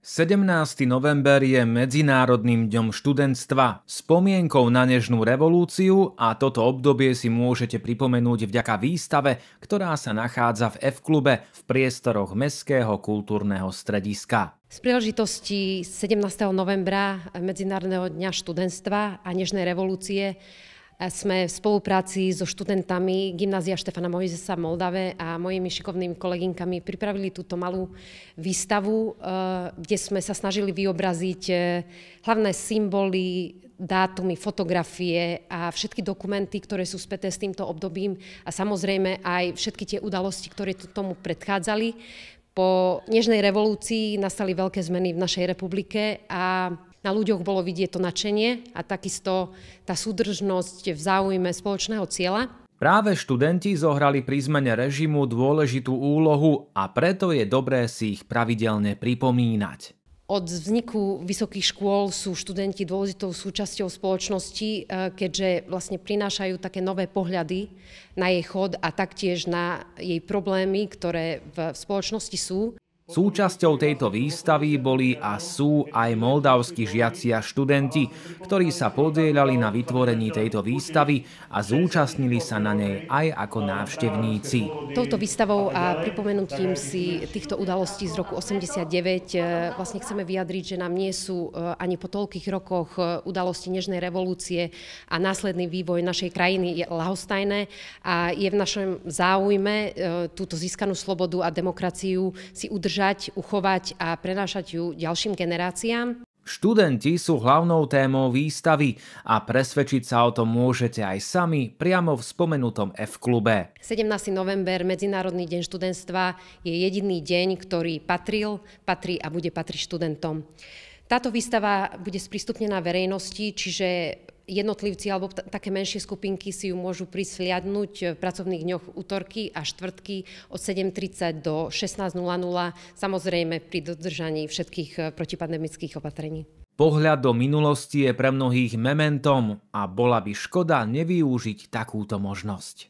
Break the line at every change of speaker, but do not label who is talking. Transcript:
17. november je Medzinárodným dňom študentstva, spomienkou na nežnú revolúciu a toto obdobie si môžete pripomenúť vďaka výstave, ktorá sa nachádza v F-klube v priestoroch Mestského kultúrneho strediska.
Z príležitosti 17. novembra Medzinárodného dňa študentstva a nežnej revolúcie sme v spolupráci so študentami Gymnázia Štefana Mojzesa v Moldave a mojimi šikovnými kolegynkami pripravili túto malú výstavu, eh, kde sme sa snažili vyobraziť eh, hlavné symboly, dátumy, fotografie a všetky dokumenty, ktoré sú späté s týmto obdobím a samozrejme aj všetky tie udalosti, ktoré tomu predchádzali. Po Nežnej revolúcii nastali veľké zmeny v našej republike a na ľuďoch bolo vidieť to nadšenie a takisto tá súdržnosť v záujme spoločného cieľa.
Práve študenti zohrali pri zmene režimu dôležitú úlohu a preto je dobré si ich pravidelne pripomínať.
Od vzniku vysokých škôl sú študenti dôležitou súčasťou spoločnosti, e, keďže vlastne prinášajú také nové pohľady na jej chod a taktiež na jej problémy, ktoré v spoločnosti sú.
Súčasťou tejto výstavy boli a sú aj moldavskí žiaci a študenti, ktorí sa podielali na vytvorení tejto výstavy a zúčastnili sa na nej aj ako návštevníci.
Touto výstavou a pripomenutím si týchto udalostí z roku 89 e, vlastne chceme vyjadriť, že nám nie sú e, ani po toľkých rokoch e, udalosti Nežnej revolúcie a následný vývoj našej krajiny je lahostajné a je v našom záujme túto získanú slobodu a demokraciu si udržať udržať, uchovať a prenášať ju ďalším generáciám.
Študenti sú hlavnou témou výstavy a presvedčiť sa o tom môžete aj sami priamo v spomenutom F-klube.
17. november, Medzinárodný deň študentstva, je jediný deň, ktorý patril, patrí a bude patriť študentom. Táto výstava bude sprístupnená verejnosti, čiže jednotlivci alebo také menšie skupinky si ju môžu prisliadnúť e, v pracovných dňoch útorky a štvrtky od 7.30 do 16.00, samozrejme pri dodržaní všetkých e, protipandemických opatrení.
Pohľad do minulosti je pre mnohých mementom a bola by škoda nevyužiť takúto možnosť.